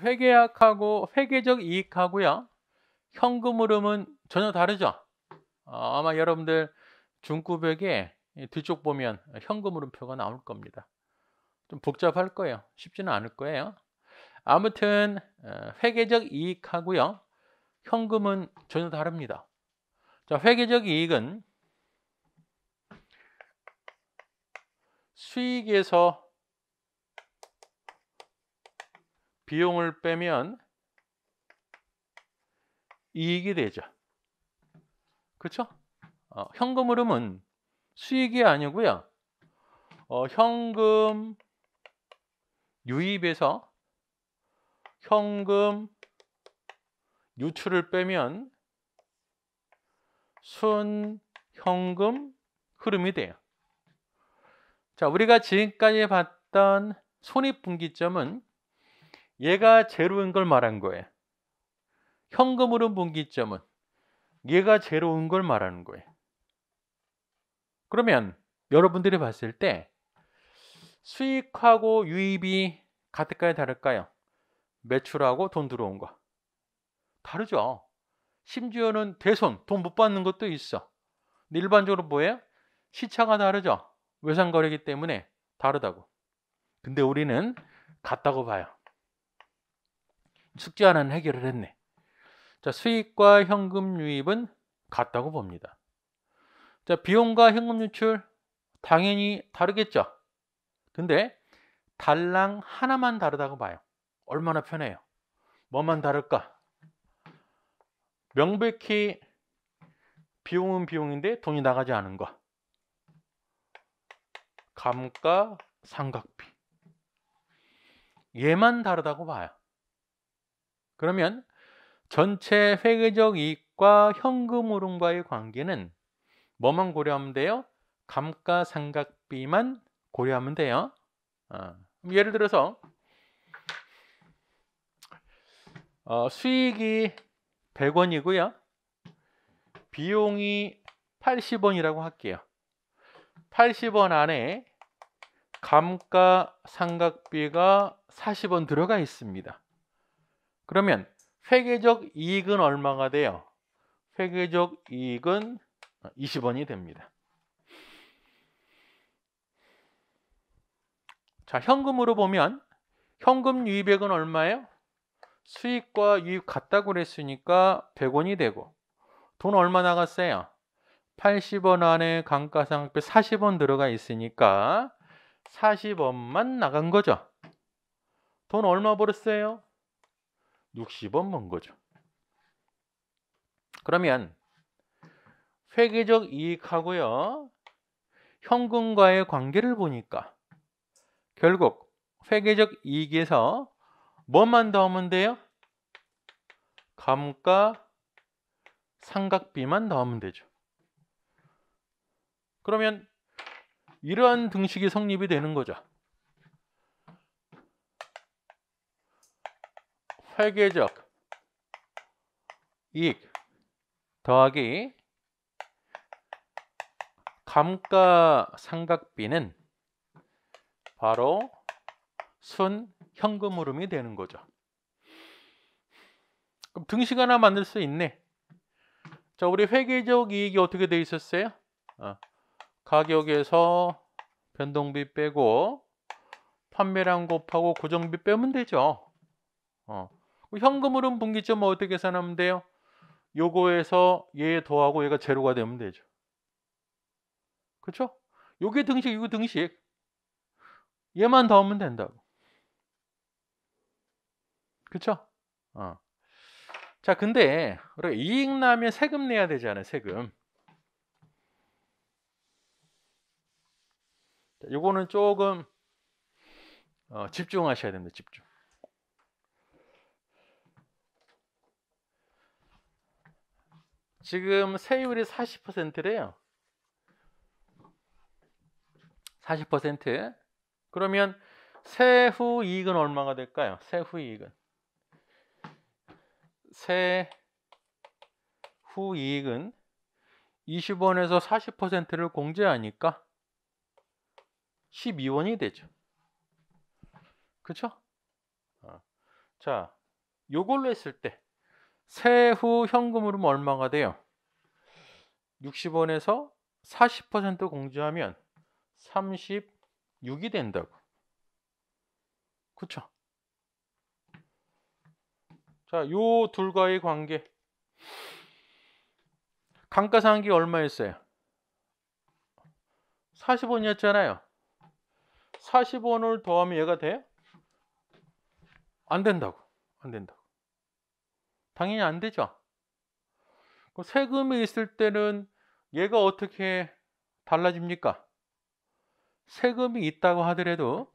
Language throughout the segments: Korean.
회계학하고 회계적 이익하고요. 현금 흐름은 전혀 다르죠. 어, 아마 여러분들 중급백에 뒤쪽 보면 현금 흐름표가 나올 겁니다. 좀 복잡할 거예요. 쉽지는 않을 거예요. 아무튼 어, 회계적 이익하고요. 현금은 전혀 다릅니다. 자, 회계적 이익은 수익에서 비용을 빼면 이익이 되죠. 그렇죠? 어, 현금 흐름은 수익이 아니고요. 어, 현금 유입에서 현금 유출을 빼면 순 현금 흐름이 돼요. 자, 우리가 지금까지 봤던 손익분기점은 얘가 제로인 걸 말한 거예요. 현금으로 분기점은 얘가 제로인 걸 말하는 거예요. 그러면 여러분들이 봤을 때 수익하고 유입이 같을까요? 다를까요? 매출하고 돈 들어온 거. 다르죠. 심지어는 대손, 돈 못 받는 것도 있어. 근데 일반적으로 뭐예요? 시차가 다르죠. 외상거래기 때문에 다르다고. 근데 우리는 같다고 봐요. 숙제 하는 해결을 했네. 자, 수익과 현금 유입은 같다고 봅니다. 자, 비용과 현금 유출 당연히 다르겠죠. 근데 달랑 하나만 다르다고 봐요. 얼마나 편해요. 뭐만 다를까? 명백히 비용은 비용인데 돈이 나가지 않은 거. 감가 상각비. 얘만 다르다고 봐요. 그러면 전체 회계적 이익과 현금 흐름과의 관계는 뭐만 고려하면 돼요? 감가상각비만 고려하면 돼요. 어. 예를 들어서 어, 수익이 100원이고요. 비용이 80원이라고 할게요. 80원 안에 감가상각비가 40원 들어가 있습니다. 그러면 회계적 이익은 얼마가 돼요? 회계적 이익은 20원이 됩니다. 자, 현금으로 보면 현금 유입액은 얼마예요? 수익과 유입 같다고 그랬으니까 100원이 되고 돈 얼마 나갔어요? 80원 안에 감가상각비 40원 들어가 있으니까 40원만 나간 거죠. 돈 얼마 벌었어요? 60원 먼 거죠. 그러면 회계적 이익하고요. 현금과의 관계를 보니까 결국 회계적 이익에서 뭐만 더하면 돼요? 감가 상각비만 더하면 되죠. 그러면 이러한 등식이 성립이 되는 거죠. 회계적 이익 더하기 감가상각비는 바로 순현금 흐름이 되는 거죠. 그럼 등식 하나 만들 수 있네. 자, 우리 회계적 이익이 어떻게 돼 있었어요? 어, 가격에서 변동비 빼고 판매량 곱하고 고정비 빼면 되죠. 어, 현금 흐름 분기점 뭐 어떻게 계산하면 돼요? 요거에서 얘 더하고 얘가 제로가 되면 되죠. 그렇죠? 요게 등식, 이거 등식. 얘만 더하면 된다고. 그렇죠? 어. 자, 근데 그러니까 이익 나면 세금 내야 되잖아요, 세금. 요거는 조금 어, 집중하셔야 됩니다. 집중. 지금 세율이 40%래요. 40%. 그러면 세후 이익은 얼마가 될까요? 세후 이익은. 세후 이익은 20원에서 40%를 공제하니까 12원이 되죠. 그쵸? 어. 자, 요걸로 했을 때 세후 현금으로 얼마가 돼요? 60원에서 40% 공제하면 36이 된다고. 그쵸? 자, 요 둘과의 관계. 감가상각이 얼마였어요? 40원이었잖아요. 40원을 더하면 얘가 돼? 안 된다고. 안 된다고. 당연히 안 되죠. 그 세금이 있을 때는 얘가 어떻게 달라집니까? 세금이 있다고 하더라도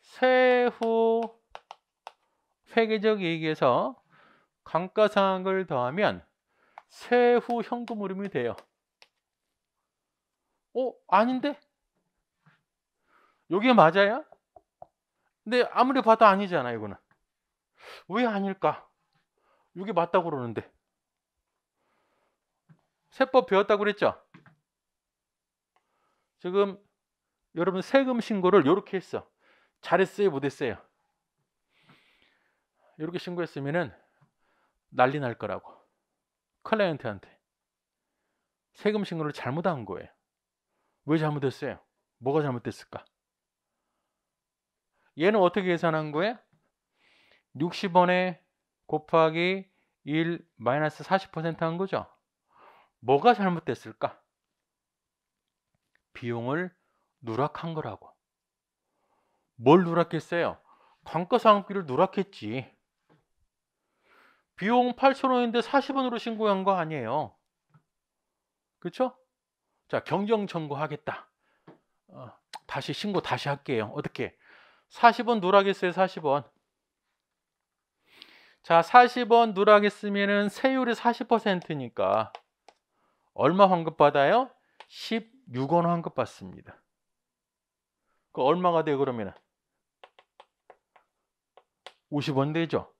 세후 회계적 이익에서 감가상각을 더하면 세후 현금 흐름이 돼요. 어? 아닌데? 이게 맞아요? 근데 아무리 봐도 아니잖아요, 이거는. 왜 아닐까? 이게 맞다고 그러는데. 세법 배웠다고 그랬죠? 지금 여러분 세금 신고를 이렇게 했어. 잘했어요, 못했어요? 이렇게 신고했으면 난리 날 거라고. 클라이언트한테. 세금 신고를 잘못한 거예요. 왜 잘못했어요? 뭐가 잘못됐을까? 얘는 어떻게 계산한 거예요? 60원에 곱하기 1 마이너스 40%한 거죠. 뭐가 잘못됐을까? 비용을 누락한 거라고. 뭘 누락했어요? 감가상각비를 누락했지. 비용 8,000원인데 40원으로 신고한 거 아니에요. 그렇죠? 자, 경정 청구하겠다. 어, 다시 신고 다시 할게요. 어떻게? 40원 누락했어요, 40원. 자, 40원 누락했으면 세율이 40%니까 얼마 환급 받아요? 16원 환급 받습니다. 그 얼마가 돼요, 그러면? 50원 되죠?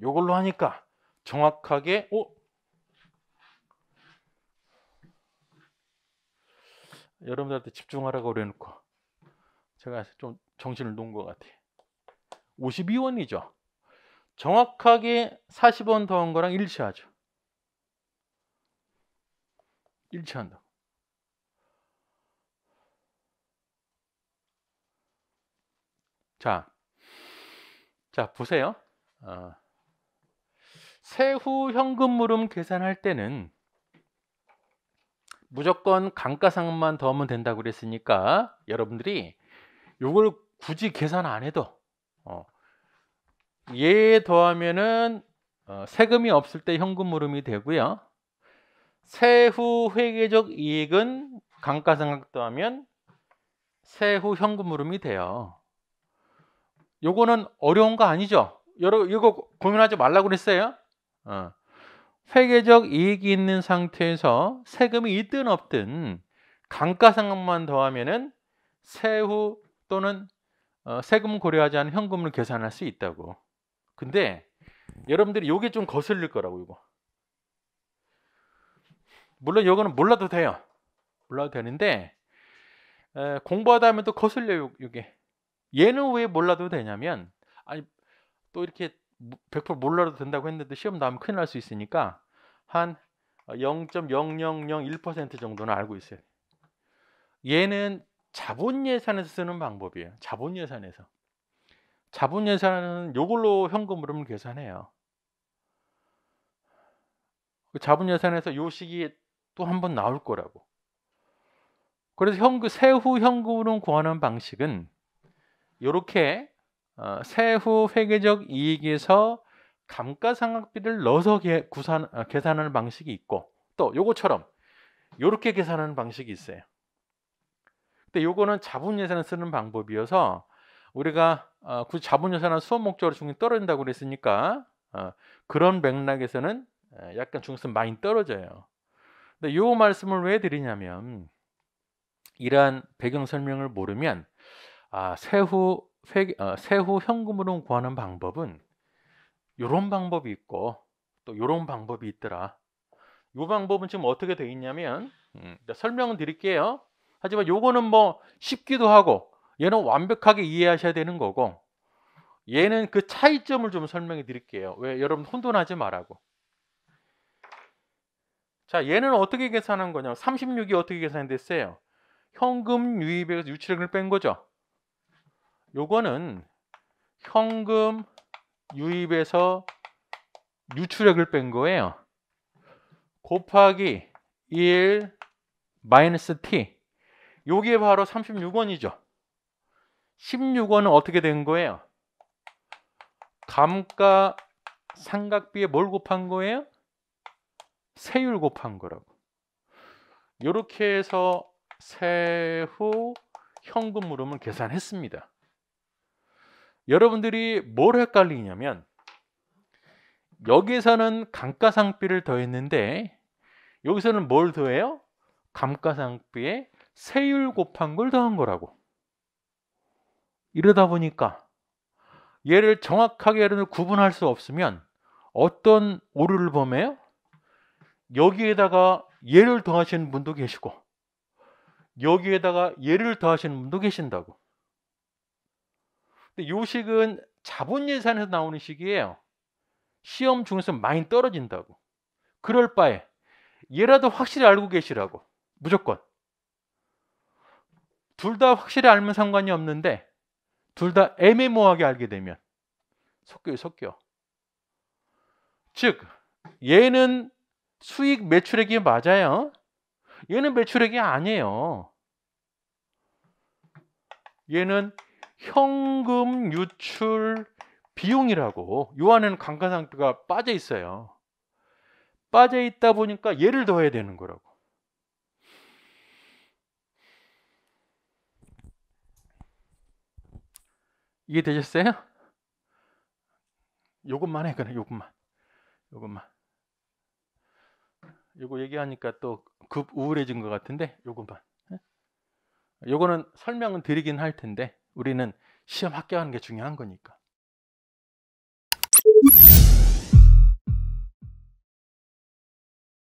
요걸로 하니까 정확하게 어? 여러분들한테 집중하라고 그래 놓고 제가 좀 정신을 놓은 것 같아요. 52원이죠. 정확하게 40원 더한 거랑 일치하죠. 일치한다. 자, 자 보세요. 어, 세후 현금 물음 계산할 때는 무조건 감가상만 더하면 된다고 그랬으니까 여러분들이 이걸 굳이 계산 안 해도 어, 예 더하면은 어, 세금이 없을 때 현금 물음이 되고요. 세후 회계적 이익은 감가상각 더하면 세후 현금 물음이 돼요. 요거는 어려운 거 아니죠? 여러 이거 고민하지 말라고 그랬어요. 어. 회계적 이익이 있는 상태에서 세금이 있든 없든 감가상각만 더하면은 세후 또는 어, 세금 고려하지 않은 현금을 계산할 수 있다고. 근데 여러분들이 요게 좀 거슬릴 거라고 이거. 물론 요거는 몰라도 돼요. 몰라도 되는데 에, 공부하다 하면 또 거슬려요 요게. 얘는 왜 몰라도 되냐면 아니 또 이렇게 100% 몰라도 된다고 했는데 시험 나면 큰일 날 수 있으니까 한 0.0001% 정도는 알고 있어요. 얘는 자본 예산에서 쓰는 방법이에요. 자본 예산에서. 자본 예산은 요걸로 현금흐름을 계산해요. 그 자본 예산에서 요 시기에 또한 번 나올 거라고. 그래서 현금 세후 현금으로 구하는 방식은 이렇게 어, 세후 회계적 이익에서 감가상각비를 넣어서 계, 구산, 어, 계산하는 방식이 있고 또 요거처럼 요렇게 계산하는 방식이 있어요. 근데 요거는 자본 예산을 쓰는 방법이어서 우리가 어, 굳이 자본유산은 수업 목적으로 중립 떨어진다고 그랬으니까 어, 그런 맥락에서는 어, 약간 중립성 많이 떨어져요. 근데 요 말씀을 왜 드리냐면 이러한 배경 설명을 모르면 아, 세후 회, 어, 세후 현금으로 구하는 방법은 요런 방법이 있고 또 요런 방법이 있더라. 요 방법은 지금 어떻게 돼 있냐면 음, 설명은 드릴게요. 하지만 요거는 뭐 쉽기도 하고 얘는 완벽하게 이해하셔야 되는 거고 얘는 그 차이점을 좀 설명해 드릴게요. 왜 여러분 혼돈하지 말라고. 자, 얘는 어떻게 계산한 거냐? 36이 어떻게 계산됐어요? 이 현금 유입에서 유출액을 뺀 거죠. 요거는 현금 유입에서 유출액을 뺀 거예요. 곱하기 1 마이너스 t. 요게 바로 36원이죠. 16원은 어떻게 된 거예요? 감가 상각비에 뭘 곱한 거예요? 세율 곱한 거라고. 이렇게 해서 세후 현금 물음을 계산했습니다. 여러분들이 뭘 헷갈리냐면 여기서는 감가상비를 더했는데 여기서는 뭘 더해요? 감가상비에 세율 곱한 걸 더한 거라고. 이러다 보니까 얘를 정확하게 얘를 구분할 수 없으면 어떤 오류를 범해요? 여기에다가 얘를 더하시는 분도 계시고 여기에다가 얘를 더하시는 분도 계신다고. 근데 요 식은 자본 예산에서 나오는 식이에요. 시험 중에서 많이 떨어진다고. 그럴 바에 얘라도 확실히 알고 계시라고. 무조건. 둘 다 확실히 알면 상관이 없는데 둘다 애매모호하게 알게 되면 섞여요, 섞여. 즉, 얘는 수익 매출액이 맞아요. 얘는 매출액이 아니에요. 얘는 현금 유출 비용이라고 요 안에는 강가상각가 빠져 있어요. 빠져 있다 보니까 얘를 더해야 되는 거라고. 이게 되셨어요? 요것만 해 그냥 요것만 요것만 요거 얘기하니까 또 급 우울해진 것 같은데 요것만 예? 요거는 설명은 드리긴 할 텐데 우리는 시험 합격하는 게 중요한 거니까